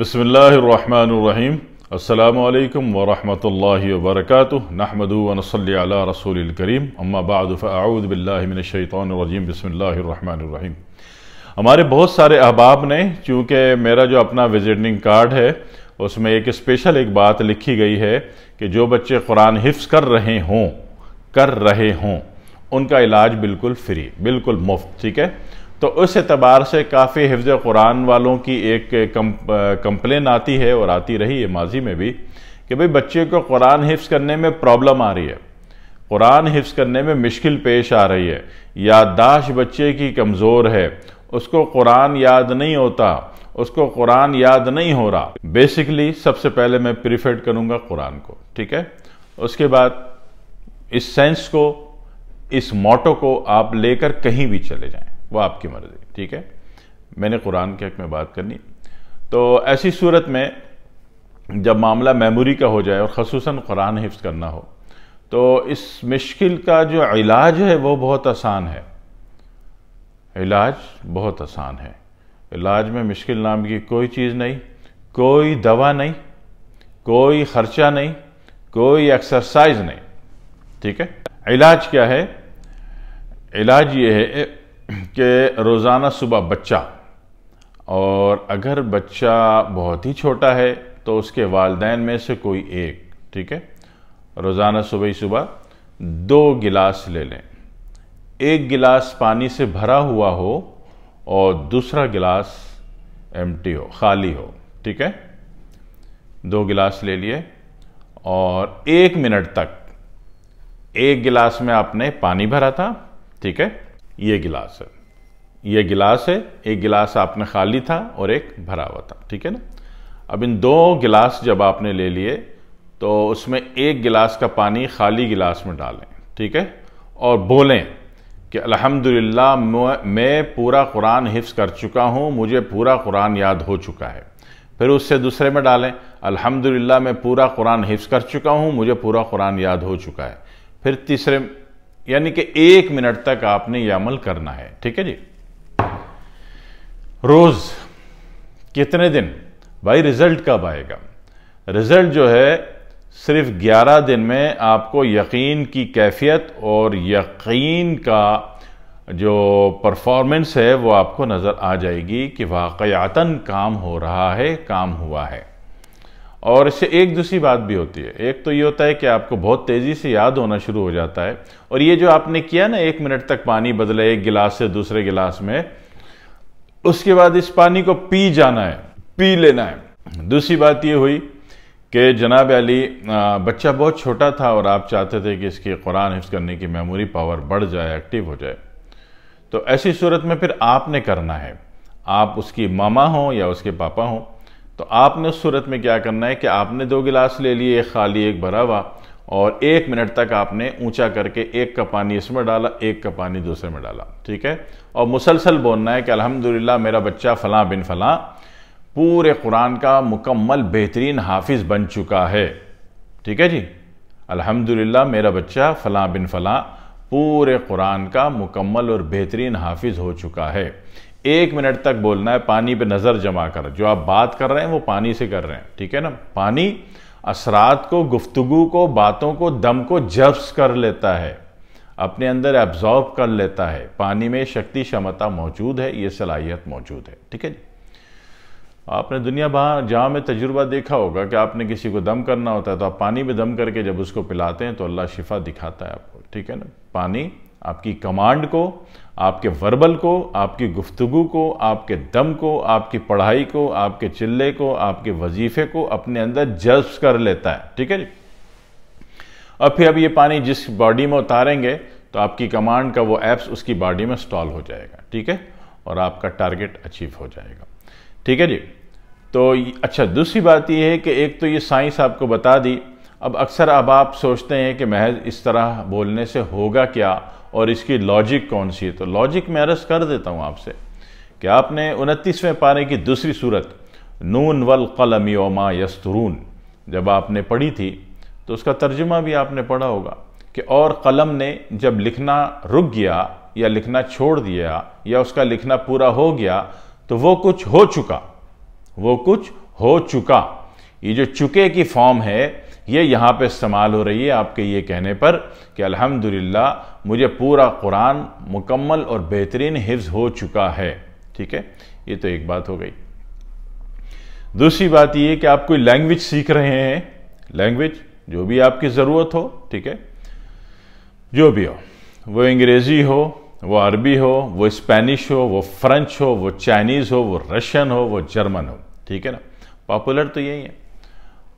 बसमीम् अल्लाम वरहमल वर्क नहमदूनसल रसूल करीम अम्माबादफ़ाउदबिल्लाशैतरजीम बसमीम हमारे बहुत सारे अहबाब ने चूँकि मेरा जो अपना विजिटिंग कार्ड है उसमें एक स्पेशल एक बात लिखी गई है कि जो बच्चे कुरान हिफ्स कर रहे हों कर रहे हों उनका इलाज बिल्कुल फ्री बिल्कुल मुफ्त ठीक है तो उस एतबार से काफ़ी हिफ्ज़ कुरान वालों की एक कम, कंप्लेन आती है और आती रही है माजी में भी कि भाई बच्चे को कुरान हिफ्स करने में प्रॉब्लम आ रही है कुरान हिफ्स करने में मुश्किल पेश आ रही है याददाश्त बच्चे की कमज़ोर है उसको कुरान याद नहीं होता उसको कुरान याद नहीं हो रहा बेसिकली सबसे पहले मैं प्रिफर्ड करूँगा कुरान को ठीक है उसके बाद इस सेंस को इस मोटो को आप लेकर कहीं भी चले जाएँ वह आपकी मर्ज़ी ठीक है मैंने कुरान के हक में बात करनी तो ऐसी सूरत में जब मामला मेमोरी का हो जाए और खसूस कुरान हिफ्स करना हो तो इस मुश्किल का जो इलाज है वो बहुत आसान है इलाज बहुत आसान है इलाज में मुश्किल नाम की कोई चीज़ नहीं कोई दवा नहीं कोई ख़र्चा नहीं कोई एक्सरसाइज नहीं ठीक है इलाज क्या है इलाज ये है कि रोज़ाना सुबह बच्चा और अगर बच्चा बहुत ही छोटा है तो उसके वालदेन में से कोई एक ठीक है रोज़ाना सुबह ही सुबह दो गिलास ले लें एक गिलास पानी से भरा हुआ हो और दूसरा गिलास टी हो खाली हो ठीक है दो गिलास ले लिए और एक मिनट तक एक गिलास में आपने पानी भरा था ठीक है ये गिलास है ये गिलास है एक गिलास आपने खाली था और एक भरा हुआ था ठीक है ना अब इन दो गिलास जब आपने ले लिए तो उसमें एक गिलास का पानी खाली गिलास में डालें ठीक है और बोलें कि अल्हम्दुलिल्लाह मैं पूरा कुरान हिफ्स कर चुका हूँ मुझे पूरा कुरान याद हो चुका है फिर उससे दूसरे में डालें अल्हम्दुलिल्लाह मैं पूरा कुरान हिफ्स कर चुका हूँ मुझे पूरा कुरान याद हो चुका है फिर तीसरे यानी कि एक मिनट तक आपने ये अमल करना है ठीक है जी रोज कितने दिन भाई रिजल्ट कब आएगा रिजल्ट जो है सिर्फ 11 दिन में आपको यकीन की कैफियत और यकीन का जो परफॉर्मेंस है वो आपको नज़र आ जाएगी कि वाकयातन काम हो रहा है काम हुआ है और इससे एक दूसरी बात भी होती है एक तो ये होता है कि आपको बहुत तेज़ी से याद होना शुरू हो जाता है और ये जो आपने किया ना एक मिनट तक पानी बदला एक गिलास से दूसरे गिलास में उसके बाद इस पानी को पी जाना है पी लेना है दूसरी बात ये हुई कि जनाब अली बच्चा बहुत छोटा था और आप चाहते थे कि इसकी कुरान हिफ्स करने की मेमोरी पावर बढ़ जाए एक्टिव हो जाए तो ऐसी सूरत में फिर आपने करना है आप उसकी मामा हों या उसके पापा हों तो आपने उस सूरत में क्या करना है कि आपने दो गिलास ले लिए एक खाली एक भरा हुआ और एक मिनट तक आपने ऊंचा करके एक का पानी इसमें डाला एक का पानी दूसरे में डाला ठीक है और मुसलसल बोलना है कि अल्हम्दुलिल्लाह मेरा बच्चा फलां बिन फलां पूरे कुरान का मुकम्मल बेहतरीन हाफिज बन चुका है ठीक है जी अल्हम्दुलिल्लाह मेरा बच्चा फलां बिन फलां पूरे कुरान का मुकम्मल और बेहतरीन हाफिज हो चुका है एक मिनट तक बोलना है पानी पे नज़र जमा कर जो आप बात कर रहे हैं वो पानी से कर रहे हैं ठीक है ना पानी असरात को गुफ्तगु को बातों को दम को जब्स कर लेता है अपने अंदर एब्जॉर्ब कर लेता है पानी में शक्ति क्षमता मौजूद है ये सलाहियत मौजूद है ठीक है आपने दुनिया भर जहाँ में तजुर्बा देखा होगा कि आपने किसी को दम करना होता है तो आप पानी में दम करके जब उसको पिलाते हैं तो अल्लाह शिफा दिखाता है आपको ठीक है ना पानी आपकी कमांड को आपके वर्बल को आपकी गुफ्तगु को आपके दम को आपकी पढ़ाई को आपके चिल्ले को आपके वजीफे को अपने अंदर जज्ब कर लेता है ठीक है जी और फिर अब ये पानी जिस बॉडी में उतारेंगे तो आपकी कमांड का वो एप्स उसकी बॉडी में स्टॉल हो जाएगा ठीक है और आपका टारगेट अचीव हो जाएगा ठीक है जी तो अच्छा दूसरी बात यह है कि एक तो ये साइंस आपको बता दी अब अक्सर अब आप सोचते हैं कि महज इस तरह बोलने से होगा क्या और इसकी लॉजिक कौन सी है तो लॉजिक मैं अरज कर देता हूँ आपसे कि आपने उनतीसवें पारे की दूसरी सूरत नून वल कलमी ओमा यस्तरून जब आपने पढ़ी थी तो उसका तर्जुमा भी आपने पढ़ा होगा कि और कलम ने जब लिखना रुक गया या लिखना छोड़ दिया या उसका लिखना पूरा हो गया तो वो कुछ हो चुका वो कुछ हो चुका ये जो चुके की फॉर्म है ये यहाँ पे इस्तेमाल हो रही है आपके ये कहने पर कि अल्हम्दुलिल्लाह मुझे पूरा कुरान मुकम्मल और बेहतरीन हिफ्ज़ हो चुका है ठीक है ये तो एक बात हो गई दूसरी बात ये कि आप कोई लैंग्वेज सीख रहे हैं लैंग्वेज जो भी आपकी ज़रूरत हो ठीक है जो भी हो वो अंग्रेज़ी हो वो अरबी हो वो स्पेनिश हो वो फ्रेंच हो वो चाइनीज़ हो वो रशियन हो वो जर्मन हो ठीक है ना पॉपुलर तो यही है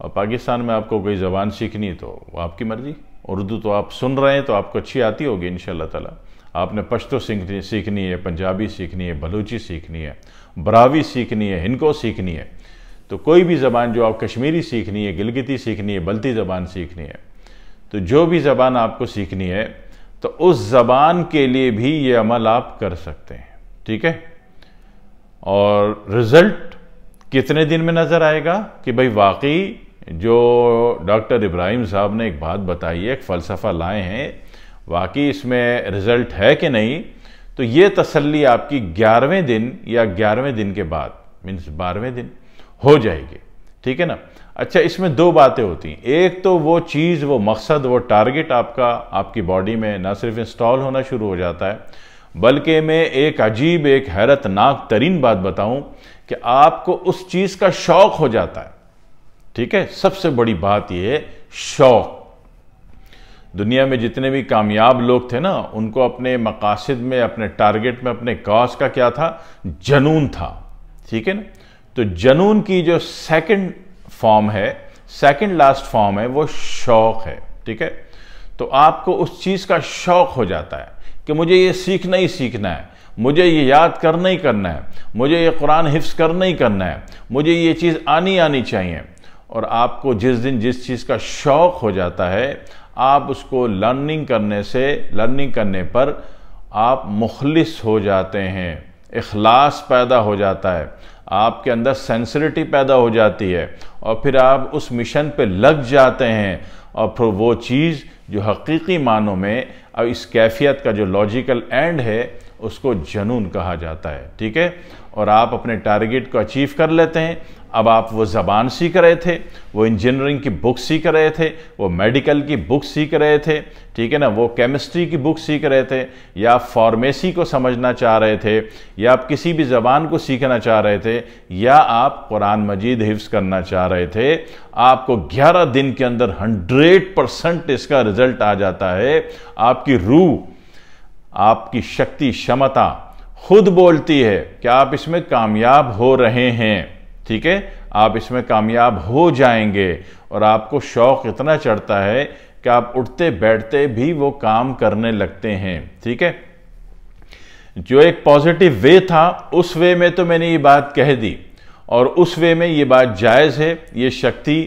और पाकिस्तान में आपको कोई ज़बान सीखनी तो वो आपकी मर्ज़ी उर्दू तो आप सुन रहे हैं तो आपको अच्छी आती होगी इन ताला आपने पश्तो सीखनी सीखनी है पंजाबी सीखनी है बलूची सीखनी है बरावी सीखनी है हिनको सीखनी है तो कोई भी ज़बान जो आप कश्मीरी सीखनी है गिलगिती सीखनी है बल्ती ज़बान सीखनी है तो जो भी ज़बान आपको सीखनी है तो उस ज़बान के लिए भी ये अमल आप कर सकते हैं ठीक है और रिज़ल्ट कितने दिन में नज़र आएगा कि भाई वाकई जो डॉक्टर इब्राहिम साहब ने एक बात बताई है एक फ़लसफ़ा लाए हैं वाकई इसमें रिज़ल्ट है कि नहीं तो ये तसल्ली आपकी ग्यारहवें दिन या ग्यारहवें दिन के बाद मीन्स बारहवें दिन हो जाएगी ठीक है ना अच्छा इसमें दो बातें होती हैं एक तो वो चीज़ वो मकसद वो टारगेट आपका आपकी बॉडी में ना सिर्फ इंस्टॉल होना शुरू हो जाता है बल्कि मैं एक अजीब एक हैरतनाक तरीन बात बताऊं कि आपको उस चीज़ का शौक़ हो जाता है ठीक है सबसे बड़ी बात यह शौक दुनिया में जितने भी कामयाब लोग थे ना उनको अपने मकासद में अपने टारगेट में अपने कॉज का क्या था जनून था ठीक है ना तो जनून की जो सेकंड फॉर्म है सेकंड लास्ट फॉर्म है वो शौक है ठीक है तो आपको उस चीज़ का शौक हो जाता है कि मुझे ये सीखना ही सीखना है मुझे ये याद करना ही करना है मुझे ये कुरान हिफ्स करना ही करना है मुझे ये चीज़ आनी आनी चाहिए और आपको जिस दिन जिस चीज़ का शौक़ हो जाता है आप उसको लर्निंग करने से लर्निंग करने पर आप मुखलिस हो जाते हैं अखलास पैदा हो जाता है आपके अंदर सेंसरिटी पैदा हो जाती है और फिर आप उस मिशन पे लग जाते हैं और फिर वो चीज़ जो हकीकी मानों में अब इस कैफियत का जो लॉजिकल एंड है उसको जनून कहा जाता है ठीक है और आप अपने टारगेट को अचीव कर लेते हैं अब आप वो ज़बान सीख रहे थे वो इंजीनियरिंग की बुक सीख रहे थे वो मेडिकल की बुक सीख रहे थे ठीक है ना वो केमिस्ट्री की बुक सीख रहे थे या आप फार्मेसी को समझना चाह रहे थे या आप किसी भी ज़बान को सीखना चाह रहे थे या आप कुरान मजीद हिफ्स करना चाह रहे थे आपको 11 दिन के अंदर 100 परसेंट इसका रिज़ल्ट आ जाता है आपकी रूह आपकी शक्ति क्षमता खुद बोलती है कि आप इसमें कामयाब हो रहे हैं ठीक है आप इसमें कामयाब हो जाएंगे और आपको शौक़ इतना चढ़ता है कि आप उठते बैठते भी वो काम करने लगते हैं ठीक है जो एक पॉजिटिव वे था उस वे में तो मैंने ये बात कह दी और उस वे में ये बात जायज़ है ये शक्ति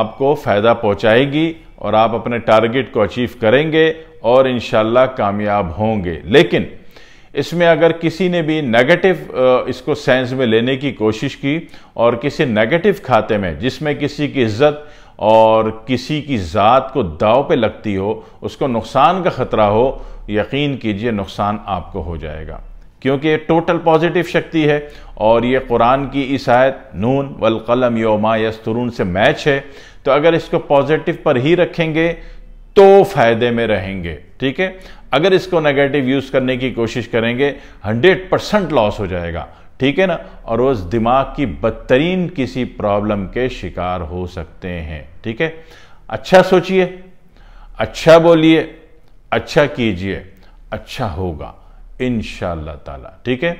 आपको फ़ायदा पहुंचाएगी और आप अपने टारगेट को अचीव करेंगे और इन कामयाब होंगे लेकिन इसमें अगर किसी ने भी नेगेटिव इसको सेंस में लेने की कोशिश की और किसी नेगेटिव खाते में जिसमें किसी की इज्जत और किसी की ज़ात को दाव पे लगती हो उसको नुकसान का ख़तरा हो यकीन कीजिए नुकसान आपको हो जाएगा क्योंकि ये टोटल पॉजिटिव शक्ति है और ये कुरान की इस आयत नून वलकलम योमा यस्तरून से मैच है तो अगर इसको पॉजिटिव पर ही रखेंगे तो फायदे में रहेंगे ठीक है अगर इसको नेगेटिव यूज़ करने की कोशिश करेंगे 100 परसेंट लॉस हो जाएगा ठीक है ना और वो दिमाग की बदतरीन किसी प्रॉब्लम के शिकार हो सकते हैं ठीक है अच्छा सोचिए अच्छा बोलिए अच्छा कीजिए अच्छा होगा इन ताला ठीक है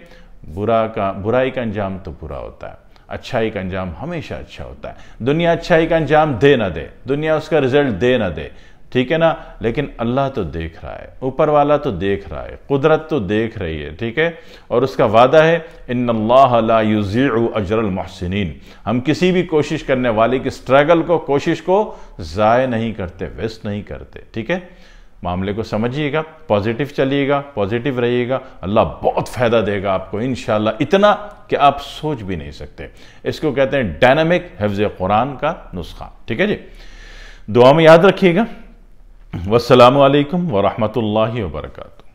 बुरा का बुराई का अंजाम तो बुरा होता है अच्छाई का अंजाम हमेशा अच्छा होता है दुनिया अच्छाई का अंजाम दे ना दे दुनिया उसका रिजल्ट दे ना दे ठीक है ना लेकिन अल्लाह तो देख रहा है ऊपर वाला तो देख रहा है कुदरत तो देख रही है ठीक है और उसका वादा है इन अल्लाजी अजरल महसिन हम किसी भी कोशिश करने वाले की स्ट्रगल को कोशिश को ज़ाय नहीं करते वेस्ट नहीं करते ठीक है मामले को समझिएगा पॉजिटिव चलिएगा पॉजिटिव रहिएगा अल्लाह बहुत फ़ायदा देगा आपको इन इतना कि आप सोच भी नहीं सकते इसको कहते हैं डायनामिक हफ्ज़ कुरान का नुस्खा ठीक है जी दुआ में याद रखिएगा वालकम वरहमल वरकू